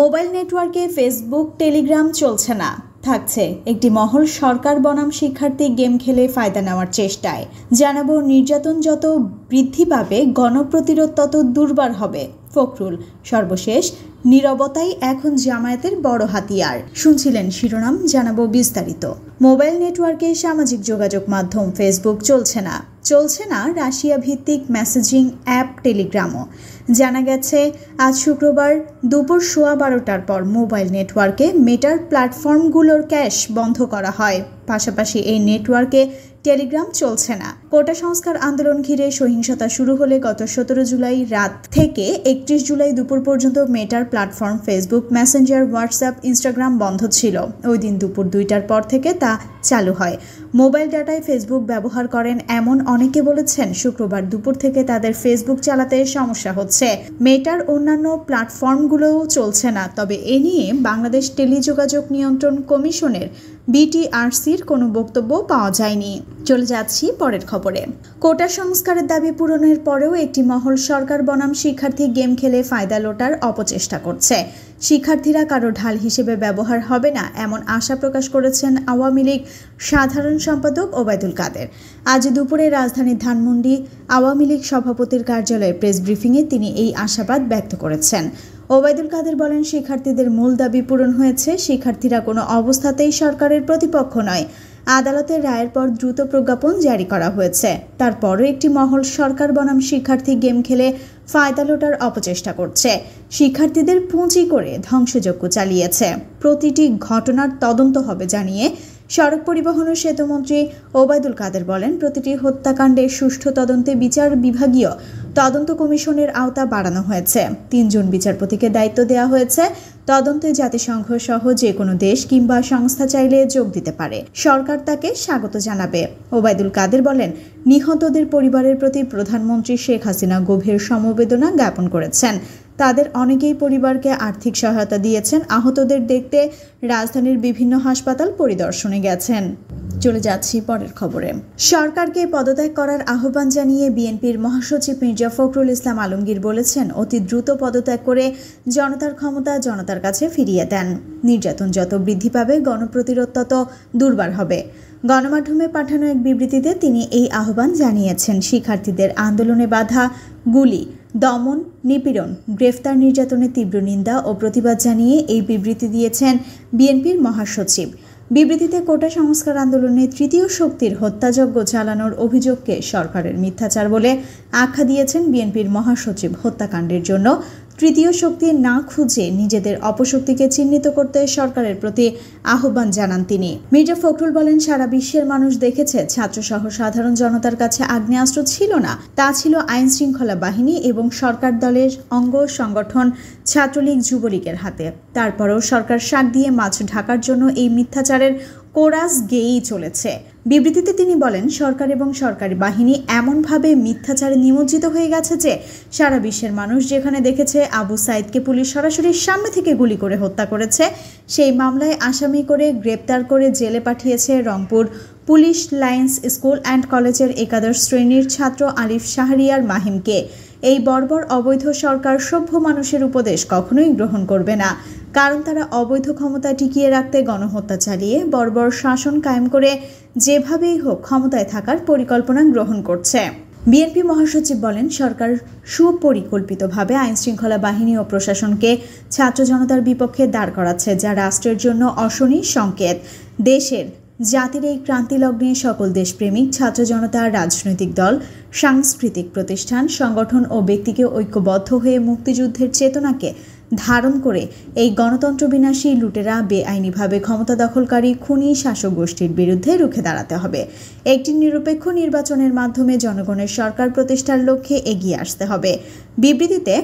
mobile নেটওয়ার্কে Facebook Telegram চলছে না থাকছে একটি মহল সরকার বনাম শিক্ষার্থী গেম খেলে ফায়দা নেওয়ার চেষ্টায় জানাবো নির্যাতন যত বৃদ্ধি পাবে গণপ্রতিরোধ তত দুর্বার হবে ফখরুল সর্বশেষ নিরবতাই এখন জামায়াতের বড় হাতিয়ার শুনছিলেন শিরোনাম জানাবো বিস্তারিত মোবাইল নেটওয়ার্কে সামাজিক যোগাযোগ মাধ্যম ফেসবুক চলছে না চলছে না রাশিয়া ভিত্তিক মেসেজিং অ্যাপ টেলিগ্রামও জানা গেছে আজ শুক্রবার দুপুর সোয়া বারোটার পর মোবাইল নেটওয়ার্কে মেটার প্ল্যাটফর্মগুলোর ক্যাশ বন্ধ করা হয় পাশাপাশি এই নেটওয়ার্কে টেলিগ্রাম চলছে না কোটা সংস্কার আন্দোলন ঘিরে সহিংসতা শুরু হলে গত সতেরো জুলাই রাত থেকে একত্রিশ জুলাই দুপুর পর্যন্ত মেটার platform Facebook Messenger WhatsApp Instagram বন্ধ ছিল ওই দিন দুপুর দুইটার পর থেকে তা চালু হয় মোবাইল ডাটায় ফেসবুক ব্যবহার করেন এমন অনেকে বলেছেন শুক্রবার দুপুর থেকে তাদের ফেসবুক চালাতে সমস্যা হচ্ছে মেটার অন্যান্য প্ল্যাটফর্মগুলোও চলছে না তবে এ নিয়ে বাংলাদেশ টেলিযোগাযোগ নিয়ন্ত্রণ কমিশনের বিটিআরসির কোনো বক্তব্য পাওয়া যায়নি চলে যাচ্ছি পরের খবরে কোটা সংস্কারের দাবি পূরণের পরেও একটি মহল সরকার বনাম শিক্ষার্থী গেম খেলে ফায়দা লোটার অপচেষ্টা করছে শিক্ষার্থীরা কারো ঢাল হিসেবে ব্যবহার হবে না এমন আশা প্রকাশ করেছেন আওয়ামী লীগ সাধারণ সম্পাদক ওবায়দুল কাদের আজ দুপুরে রাজধানীর ধানমন্ডি আওয়ামী লীগ সভাপতির কার্যালয়ে প্রেস ব্রিফিংয়ে তিনি এই আশাবাদ ব্যক্ত করেছেন ওবায়দুল কাদের বলেন শিক্ষার্থীদের মূল দাবি পূরণ হয়েছে শিক্ষার্থীরা কোনো অবস্থাতেই সরকারের প্রতিপক্ষ নয় আদালতের রায়ের পর দ্রুত প্রজ্ঞাপন জারি করা হয়েছে তারপরও একটি মহল সরকার বনাম শিক্ষার্থী গেম খেলে ফায়দা লোটার অপচেষ্টা করছে শিক্ষার্থীদের পুঁজি করে ধ্বংসযজ্ঞ চালিয়েছে প্রতিটি ঘটনার তদন্ত হবে জানিয়ে সড়ক পরিবহন ও সেতুমন্ত্রী ওবায়দুল কাদের বলেন প্রতিটি হত্যাকাণ্ডে সুষ্ঠু তদন্তে বিচার বিভাগীয় তদন্ত কমিশনের আওতা বাড়ানো হয়েছে তিনজন বিচারপতিকে দায়িত্ব দেওয়া হয়েছে তদন্তে জাতিসংঘ সহ যে কোনো দেশ কিংবা সংস্থা চাইলে যোগ দিতে পারে সরকার তাকে স্বাগত জানাবে ওবায়দুল কাদের বলেন নিহতদের পরিবারের প্রতি প্রধানমন্ত্রী শেখ হাসিনা গভীর সমবেদনা জ্ঞাপন করেছেন তাদের অনেকেই পরিবারকে আর্থিক সহায়তা দিয়েছেন আহতদের দেখতে রাজধানীর বিভিন্ন হাসপাতাল পরিদর্শনে গেছেন চলে যাচ্ছি পরের খবরে সরকারকে পদত্যাগ করার আহ্বান জানিয়ে বিএনপির মহাসচিব মির্জা ফখরুল ইসলাম আলমগীর বলেছেন অতি দ্রুত পদত্যাগ করে জনতার ক্ষমতা জনতার কাছে ফিরিয়ে দেন নির্যাতন যত বৃদ্ধি পাবে গণপ্রতিরোধ তত দুর্বার হবে গণমাধ্যমে পাঠানো এক বিবৃতিতে তিনি এই আহ্বান জানিয়েছেন শিক্ষার্থীদের আন্দোলনে বাধা গুলি দমন নিপীড়ন গ্রেফতার নির্যাতনের তীব্র নিন্দা ও প্রতিবাদ জানিয়ে এই বিবৃতি দিয়েছেন বিএনপির মহাসচিব বিবৃতিতে কোটা সংস্কার আন্দোলনে তৃতীয় শক্তির হত্যাযজ্ঞ চালানোর অভিযোগকে সরকারের মিথ্যাচার বলে আখ্যা দিয়েছেন বিএনপির মহাসচিব হত্যাকাণ্ডের জন্য তৃতীয় শক্তি না খুঁজে নিজেদের অপশক্তিকে চিহ্নিত করতে সরকারের প্রতি আহ্বান জানান তিনি মির্জা ফখরুল বলেন সারা বিশ্বের মানুষ দেখেছে ছাত্রসহ সাধারণ জনতার কাছে আগ্নেয়াস্ত্র ছিল না তা ছিল আইন শৃঙ্খলা বাহিনী এবং সরকার দলের অঙ্গ সংগঠন ছাত্রলীগ যুবলীগের হাতে তারপরেও সরকার শাক দিয়ে মাছ ঢাকার জন্য এই মিথ্যাচারের কোরাস গেয়েই চলেছে বিবৃতিতে তিনি বলেন সরকার এবং সরকারি বাহিনী এমনভাবে মিথ্যাচারে নিমজ্জিত হয়ে গেছে যে সারা বিশ্বের মানুষ যেখানে দেখেছে আবু সাইদকে পুলিশ সরাসরি সামনে থেকে গুলি করে হত্যা করেছে সেই মামলায় আসামি করে গ্রেপ্তার করে জেলে পাঠিয়েছে Rangpur police lines school and কলেজের একাদশ শ্রেণীর ছাত্র আলিফ শাহরিয়ার মাহিমকে এই বর্বর অবৈধ সরকার সভ্য মানুষের উপদেশ কখনোই গ্রহণ করবে না কারণ তারা অবৈধ ক্ষমতা টিকিয়ে রাখতে গণহত্যা চালিয়ে বর্বর শাসন কায়েম করে যেভাবেই হোক ক্ষমতায় থাকার পরিকল্পনা গ্রহণ করছে বিএনপি মহাসচিব বলেন সরকার সুপরিকল্পিতভাবে আইনশৃঙ্খলা বাহিনী ও প্রশাসনকে ছাত্র জনতার বিপক্ষে দাঁড় করাচ্ছে যা রাষ্ট্রের জন্য অশনি সংকেত দেশের জাতির এই ক্রান্তিলগ্নে সকল দেশপ্রেমিক ছাত্র জনতা রাজনৈতিক দল সাংস্কৃতিক প্রতিষ্ঠান সংগঠন ও ব্যক্তিকে ঐক্যবদ্ধ হয়ে মুক্তিযুদ্ধের চেতনাকে ধারণ করে এই গণতন্ত্র বিনাশী লুটেরা বেআইনিভাবে ক্ষমতা দখলকারী খুনি শাসক গোষ্ঠীর বিরুদ্ধে রুখে দাঁড়াতে হবে একটি নিরপেক্ষ নির্বাচনের মাধ্যমে জনগণের সরকার প্রতিষ্ঠার লক্ষ্যে এগিয়ে আসতে হবে বিবৃতিতে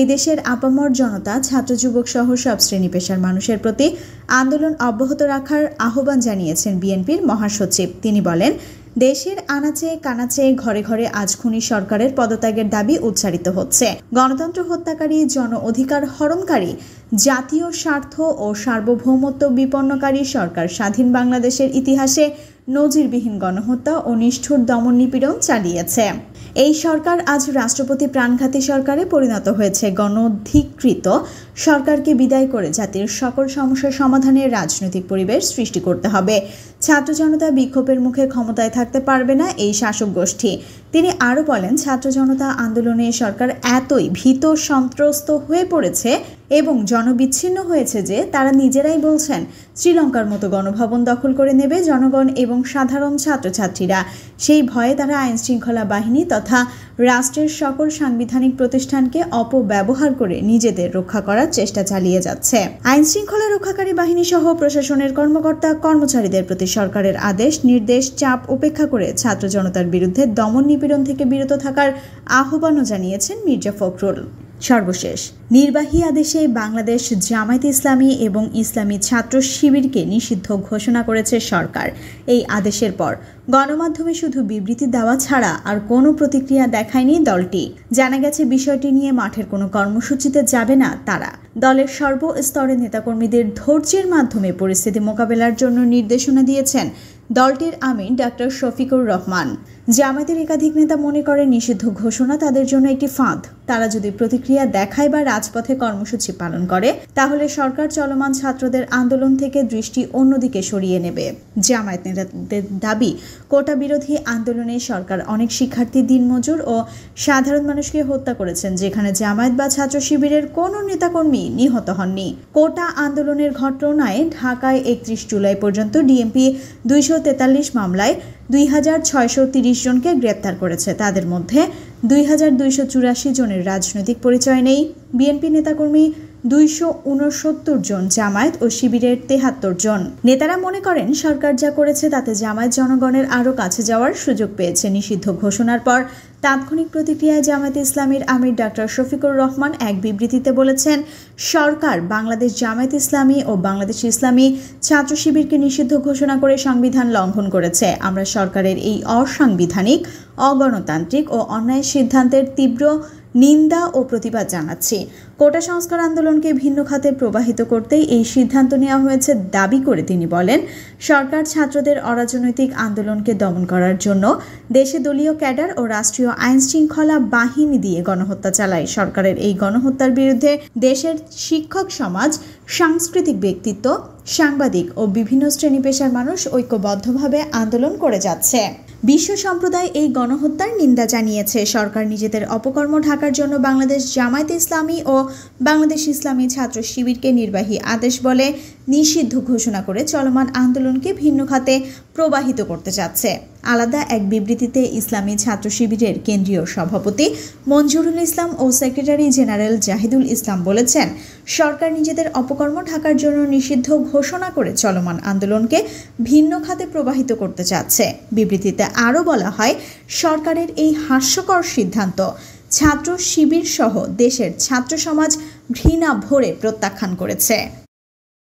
এই দেশের আপামর জনতা ছাত্র যুবক সহ সব শ্রেণী পেশার মানুষের প্রতি আন্দোলন অব্যাহত রাখার আহ্বান জানিয়েছেন বিএনপির মহাসচিব তিনি বলেন দেশের আনাচে কানাচে ঘরে ঘরে আজ খুনি সরকারের পদত্যাগের দাবি উচ্চারিত হচ্ছে গণতন্ত্র হত্যাকারী জন অধিকার হরণকারী জাতীয় স্বার্থ ও সার্বভৌমত্ব বিপন্নকারী সরকার স্বাধীন বাংলাদেশের ইতিহাসে নজিরবিহীন গণহত্যা ও নিষ্ঠুর দমন নিপীড়ন চালিয়েছে এই সরকার আজ রাষ্ট্রপতি প্রাণঘাতী সরকারে পরিণত হয়েছে গণধিকৃত সরকারকে বিদায় করে জাতির সকল সমস্যার সমাধানের রাজনৈতিক পরিবেশ সৃষ্টি করতে হবে ছাত্র জনতা বিক্ষোভের মুখে ক্ষমতায় থাকতে পারবে না এই শাসক গোষ্ঠী তিনি আরও বলেন ছাত্র জনতা আন্দোলনে সরকার এতই ভীত সন্ত্রস্ত হয়ে পড়েছে এবং জনবিচ্ছিন্ন হয়েছে যে তারা নিজেরাই বলছেন শ্রীলঙ্কার মতো গণভবন দখল করে নেবে জনগণ এবং সাধারণ ছাত্রছাত্রীরা সেই ভয়ে তারা আইন শৃঙ্খলা বাহিনী তথা রাষ্ট্রের সকল সাংবিধানিক প্রতিষ্ঠানকে অপব্যবহার করে নিজেদের রক্ষা করার চেষ্টা চালিয়ে যাচ্ছে আইন শৃঙ্খলা রক্ষাকারী বাহিনী সহ প্রশাসনের কর্মকর্তা কর্মচারীদের প্রতি সরকারের আদেশ নির্দেশ চাপ উপেক্ষা করে ছাত্র জনতার বিরুদ্ধে দমন নিপীড়ন থেকে বিরত থাকার আহ্বানও জানিয়েছেন মির্জা ফখরুল সর্বশেষ নির্বাহী আদেশে বাংলাদেশ জামায়াত ইসলামী এবং ইসলামী ছাত্র শিবিরকে নিষিদ্ধ ঘোষণা করেছে সরকার এই আদেশের পর গণমাধ্যমে শুধু বিবৃতি দেওয়া ছাড়া আর কোনো প্রতিক্রিয়া দেখায়নি দলটি জানা গেছে বিষয়টি নিয়ে মাঠের কোনো কর্মসূচিতে যাবে না তারা দলের সর্বস্তরের নেতাকর্মীদের ধৈর্যের মাধ্যমে পরিস্থিতি মোকাবেলার জন্য নির্দেশনা দিয়েছেন দলটির আমিন ডাক্তার শফিকুর রহমান জামায়াতের একাধিক নেতা মনে করেন নিষিদ্ধ ঘোষণা তাদের জন্য একটি ফাঁদ তারা যদি প্রতিক্রিয়া দেখায় বা রাজপথে কর্মসূচি পালন করে তাহলে সরকার চলমান ছাত্রদের আন্দোলন থেকে দৃষ্টি অন্যদিকে সরিয়ে নেবে জামায়াত নেতাদের দাবি কোটা বিরোধী আন্দোলনে সরকার অনেক শিক্ষার্থী দিনমজুর ও সাধারণ মানুষকে হত্যা করেছেন যেখানে জামায়াত বা ছাত্র শিবিরের কোনো নেতাকর্মী নিহত হননি কোটা আন্দোলনের ঘটনায় ঢাকায় একত্রিশ জুলাই পর্যন্ত ডিএমপি দুইশো তেতাল্লিশ মামলায় দুই হাজার ছয়শো তিরিশ জনকে গ্রেপ্তার করেছে তাদের মধ্যে দুই হাজার দুইশো চুরাশি জনের রাজনৈতিক পরিচয় নেই বিএনপি নেতাকর্মী দুইশো উনসত্তর জন জামায়াত ও শিবিরের তেহাত্তর জন নেতারা মনে করেন সরকার যা করেছে তাতে জামায়াত জনগণের আরও কাছে যাওয়ার সুযোগ পেয়েছে নিষিদ্ধ ঘোষণার পর তাৎক্ষণিক প্রতিক্রিয়ায় জামায়াতে ইসলামীর আমির ডাক্তার শফিকুর রহমান এক বিবৃতিতে বলেছেন সরকার বাংলাদেশ জামায়াত ইসলামী ও বাংলাদেশ ইসলামী ছাত্র শিবিরকে নিষিদ্ধ ঘোষণা করে সংবিধান লঙ্ঘন করেছে আমরা সরকারের এই অসাংবিধানিক অগণতান্ত্রিক ও অন্যায় সিদ্ধান্তের তীব্র নিন্দা ও প্রতিবাদ জানাচ্ছি কোটা সংস্কার আন্দোলনকে ভিন্ন খাতে প্রবাহিত করতেই এই সিদ্ধান্ত নেওয়া হয়েছে দাবি করে তিনি বলেন সরকার ছাত্রদের অরাজনৈতিক আন্দোলনকে দমন করার জন্য দেশে দলীয় ক্যাডার ও রাষ্ট্রীয় আইন শৃঙ্খলা বাহিনী দিয়ে গণহত্যা চালায় সরকারের এই গণহত্যার বিরুদ্ধে দেশের শিক্ষক সমাজ সাংস্কৃতিক ব্যক্তিত্ব সাংবাদিক ও বিভিন্ন শ্রেণী পেশার মানুষ ঐক্যবদ্ধভাবে আন্দোলন করে যাচ্ছে বিশ্ব সম্প্রদায় এই গণহত্যার নিন্দা জানিয়েছে সরকার নিজেদের অপকর্ম ঢাকার জন্য বাংলাদেশ জামায়াত ইসলামী ও বাংলাদেশ ইসলামী ছাত্র শিবিরকে নির্বাহী আদেশ বলে নিষিদ্ধ ঘোষণা করে চলমান আন্দোলনকে ভিন্ন খাতে প্রবাহিত করতে চাচ্ছে আলাদা এক বিবৃতিতে ইসলামী ছাত্র শিবিরের কেন্দ্রীয় সভাপতি মঞ্জুরুল ইসলাম ও সেক্রেটারি জেনারেল জাহিদুল ইসলাম বলেছেন সরকার নিজেদের অপকর্ম ঢাকার জন্য নিষিদ্ধ ঘোষণা করে চলমান আন্দোলনকে ভিন্ন খাতে প্রবাহিত করতে চাচ্ছে বিবৃতিতে আরও বলা হয় সরকারের এই হাস্যকর সিদ্ধান্ত ছাত্র শিবির সহ দেশের ছাত্র সমাজ ঘৃণা ভরে প্রত্যাখ্যান করেছে